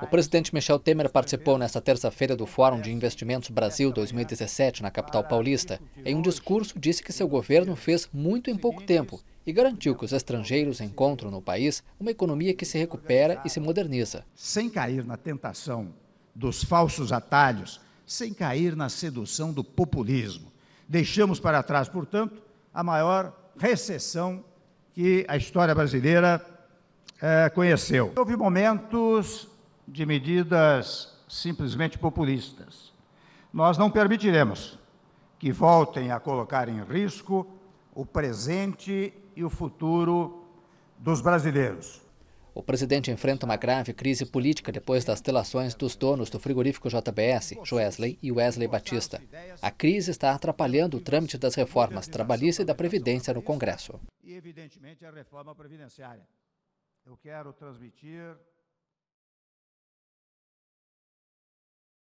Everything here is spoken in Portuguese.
O presidente Michel Temer participou nesta terça-feira do Fórum de Investimentos Brasil 2017 na capital paulista. Em um discurso, disse que seu governo fez muito em pouco tempo e garantiu que os estrangeiros encontram no país uma economia que se recupera e se moderniza. Sem cair na tentação dos falsos atalhos, sem cair na sedução do populismo. Deixamos para trás, portanto, a maior recessão que a história brasileira eh, conheceu. Houve momentos de medidas simplesmente populistas. Nós não permitiremos que voltem a colocar em risco o presente e o futuro dos brasileiros. O presidente enfrenta uma grave crise política depois das delações dos donos do frigorífico JBS, Joesley e Wesley Batista. A crise está atrapalhando o trâmite das reformas trabalhista e da Previdência no Congresso. E, evidentemente, a reforma previdenciária. Eu quero transmitir